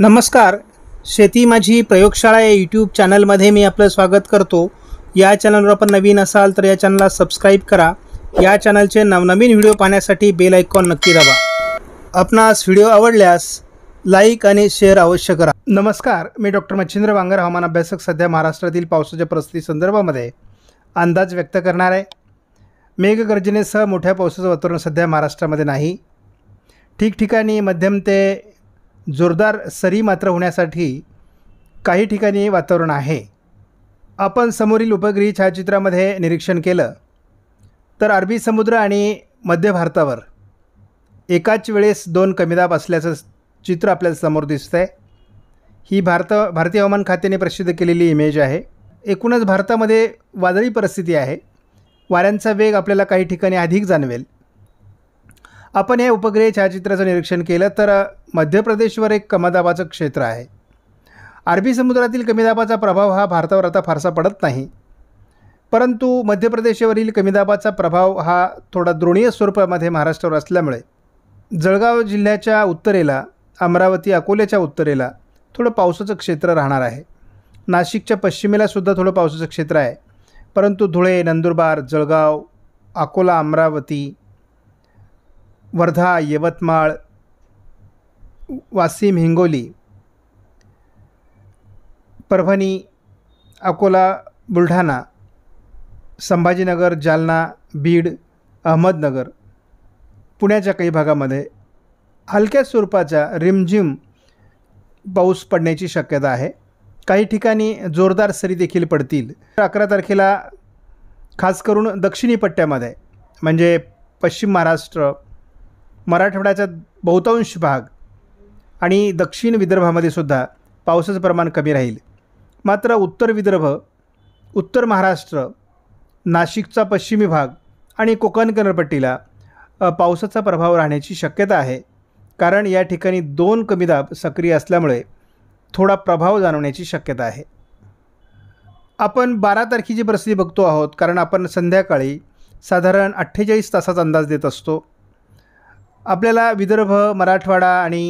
नमस्कार शेती माझी प्रयोगशाळा या यूट्यूब चॅनलमध्ये मी आपलं स्वागत करतो या चॅनलवर आपण नवीन असाल तर या चॅनलला सबस्क्राईब करा या चॅनलचे नवनवीन व्हिडिओ पाहण्यासाठी बेल ऐकॉन नक्की दाबा आपणास व्हिडिओ आवडल्यास लाईक आणि शेअर अवश्य करा नमस्कार मी डॉक्टर मच्छिंद्र वांगर हवामान अभ्यासक सध्या महाराष्ट्रातील पावसाच्या परिस्थिती संदर्भामध्ये अंदाज व्यक्त करणार आहे मेघगर्जनेसह मोठ्या पावसाचं वातावरण सध्या महाराष्ट्रामध्ये नाही ठिकठिकाणी मध्यम ते जोरदार सरी मात्र होण्यासाठी काही ठिकाणी वातावरण आहे आपण समोरील उपग्रही छायाचित्रामध्ये निरीक्षण केलं तर अरबी समुद्र आणि मध्य भारतावर एकाच वेळेस दोन कमीदाब असल्याचं चित्र आपल्याला समोर दिसतं आहे ही भारत भारतीय हवामान खात्याने प्रसिद्ध केलेली इमेज आहे एकूणच भारतामध्ये वादळी परिस्थिती आहे वाऱ्यांचा वेग आपल्याला काही ठिकाणी अधिक जाणवेल आपण या उपग्रह छायाचित्राचं निरीक्षण केलं तर मध्य प्रदेशवर एक कमादाबाचं क्षेत्र आहे अरबी समुद्रातील कमीदाबाचा प्रभाव हा भारतावर आता फारसा पडत नाही परंतु मध्य प्रदेशवरील कमीदाबाचा प्रभाव हा थोडा द्रोणीय स्वरूपामध्ये महाराष्ट्रावर असल्यामुळे जळगाव जिल्ह्याच्या उत्तरेला अमरावती अकोल्याच्या उत्तरेला थोडं पावसाचं क्षेत्र राहणार आहे नाशिकच्या पश्चिमेला सुद्धा थोडं पावसाचं क्षेत्र आहे परंतु धुळे नंदुरबार जळगाव अकोला अमरावती वर्धा यवतमाळ वाशिम हिंगोली परभणी अकोला बुलढाणा संभाजीनगर जालना बीड अहमदनगर पुण्याच्या काही भागामध्ये हलक्या स्वरूपाच्या रिमझिम पाऊस पडण्याची शक्यता आहे काही ठिकाणी जोरदार सरी देखील पडतील अकरा तारखेला खास करून दक्षिणी पट्ट्यामध्ये म्हणजे पश्चिम महाराष्ट्र मराठवाड्याचा बहुतांश भाग आणि दक्षिण विदर्भामध्ये सुद्धा पावसाचं प्रमाण कमी राहील मात्र उत्तर विदर्भ उत्तर महाराष्ट्र नाशिकचा पश्चिमी भाग आणि कोकण किनारपट्टीला पावसाचा प्रभाव राहण्याची शक्यता आहे कारण या ठिकाणी दोन कमी दाब सक्रिय असल्यामुळे थोडा प्रभाव जाणवण्याची शक्यता आहे आपण बारा तारखेची परिस्थिती बघतो आहोत कारण आपण संध्याकाळी साधारण अठ्ठेचाळीस तासाचा अंदाज देत असतो आपल्याला विदर्भ मराठवाडा आणि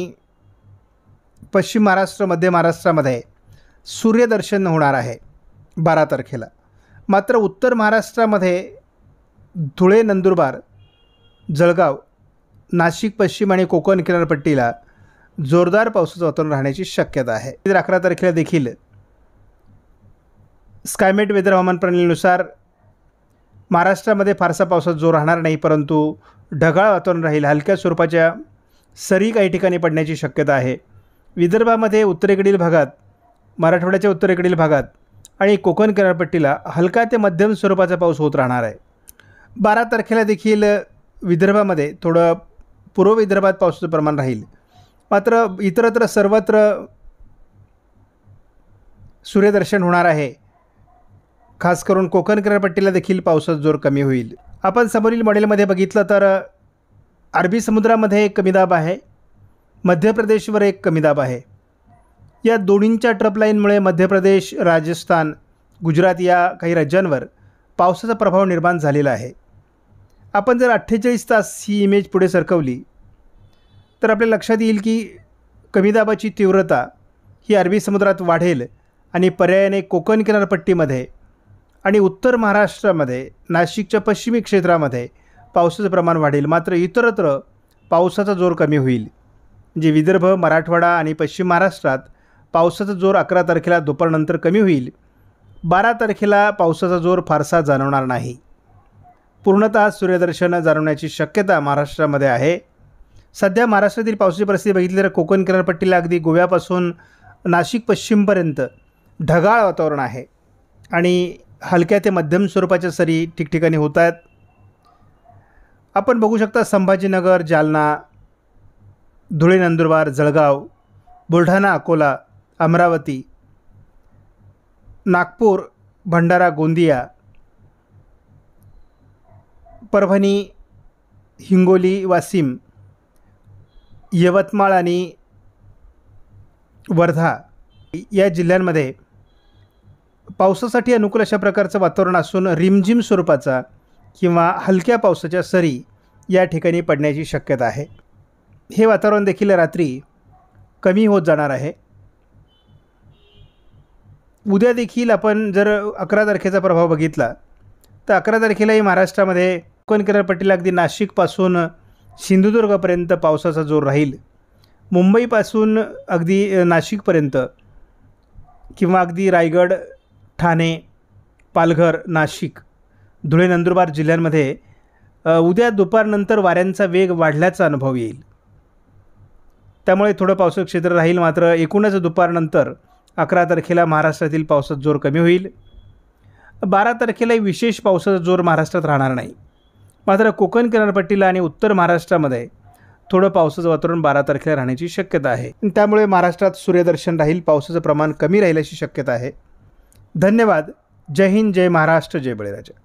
पश्चिम महाराष्ट्र मध्य महाराष्ट्रामध्ये सूर्यदर्शन होणार आहे बारा तारखेला मात्र उत्तर महाराष्ट्रामध्ये धुळे नंदुरबार जळगाव नाशिक पश्चिम आणि कोकण किनारपट्टीला जोरदार पावसाचं वातावरण राहण्याची शक्यता आहे अकरा तारखेला देखील स्कायमेट वेदर हवामान प्रणालीनुसार महाराष्ट्रामध्ये फारसा पावसाचा जोर राहणार नाही परंतु ढगाळ वातावरण राहील हलक्या स्वरूपाच्या सरी काही ठिकाणी पडण्याची शक्यता आहे विदर्भामध्ये उत्तरेकडील भागात मराठवाड्याच्या उत्तरेकडील भागात आणि कोकण किनारपट्टीला हलका ते मध्यम स्वरूपाचा पाऊस होत राहणार आहे बारा तारखेला देखील विदर्भामध्ये थोडं पूर्व विदर्भात पावसाचं प्रमाण राहील मात्र इतरत्र सर्वत्र सूर्यदर्शन होणार आहे खास करून कोकण किनारपट्टीला देखील पावसाचा जोर कमी होईल आपण समोरील मॉडेलमध्ये बघितलं तर अरबी समुद्रामध्ये एक कमी दाब आहे मध्य प्रदेशवर एक कमी दाब आहे या दोन्हींच्या ट्रपलाईनमुळे मध्य प्रदेश राजस्थान गुजरात या काही राज्यांवर पावसाचा प्रभाव निर्माण झालेला आहे आपण जर अठ्ठेचाळीस तास ही इमेज पुढे सरकवली तर आपल्या लक्षात येईल की कमी दाबाची तीव्रता ही अरबी समुद्रात वाढेल आणि पर्यायाने कोकण किनारपट्टीमध्ये आणि उत्तर महाराष्ट्रामध्ये नाशिकच्या पश्चिमी क्षेत्रामध्ये पावसाचं प्रमाण वाढेल मात्र इतरत्र पावसाचा जोर कमी होईल म्हणजे विदर्भ मराठवाडा आणि पश्चिम महाराष्ट्रात पावसाचा जोर अकरा तारखेला दुपारनंतर कमी होईल बारा तारखेला पावसाचा जोर फारसा जाणवणार नाही पूर्णतः सूर्यदर्शन जाणवण्याची शक्यता महाराष्ट्रामध्ये आहे सध्या महाराष्ट्रातील पावसाची परिस्थिती बघितली तर कोकण किनारपट्टीला अगदी गोव्यापासून नाशिक पश्चिमपर्यंत ढगाळ वातावरण आहे आणि हलक्या ते मध्यम स्वरूपाच्या सरी ठिकठिकाणी होत आहेत आपण बघू शकता संभाजीनगर जालना धुळे नंदुरबार जळगाव बुलढाणा अकोला अमरावती नागपूर भंडारा गोंदिया परभणी हिंगोली वाशिम यवतमाळ आणि वर्धा या जिल्ह्यांमध्ये पावसासाठी अनुकूल अशा प्रकारचं वातावरण असून रिमझिम स्वरूपाचा किंवा हलक्या पावसाच्या सरी या ठिकाणी पडण्याची शक्यता आहे हे वातावरण देखील रात्री कमी होत जाणार आहे उद्या देखील आपण जर अकरा तारखेचा प्रभाव बघितला तर अकरा तारखेलाही महाराष्ट्रामध्ये कोकण किनारपट्टीला अगदी नाशिकपासून सिंधुदुर्गापर्यंत पावसाचा जोर राहील मुंबईपासून अगदी नाशिकपर्यंत किंवा अगदी रायगड ठाणे पालघर नाशिक धुळे नंदुरबार जिल्ह्यांमध्ये उद्या दुपारनंतर वाऱ्यांचा वेग वाढल्याचा अनुभव येईल त्यामुळे थोडं पावसाचं क्षेत्र राहील मात्र एकूणच दुपारनंतर अकरा तारखेला महाराष्ट्रातील पावसाचा जोर कमी होईल बारा तारखेला विशेष पावसाचा जोर महाराष्ट्रात राहणार नाही मात्र कोकण किनारपट्टीला आणि उत्तर महाराष्ट्रामध्ये थोडं पावसाचं वातावरण बारा तारखेला राहण्याची शक्यता आहे त्यामुळे महाराष्ट्रात सूर्यदर्शन राहील पावसाचं प्रमाण कमी राहिल्याची शक्यता आहे धन्यवाद जय हिंद जय महाराष्ट्र जय बळीराजा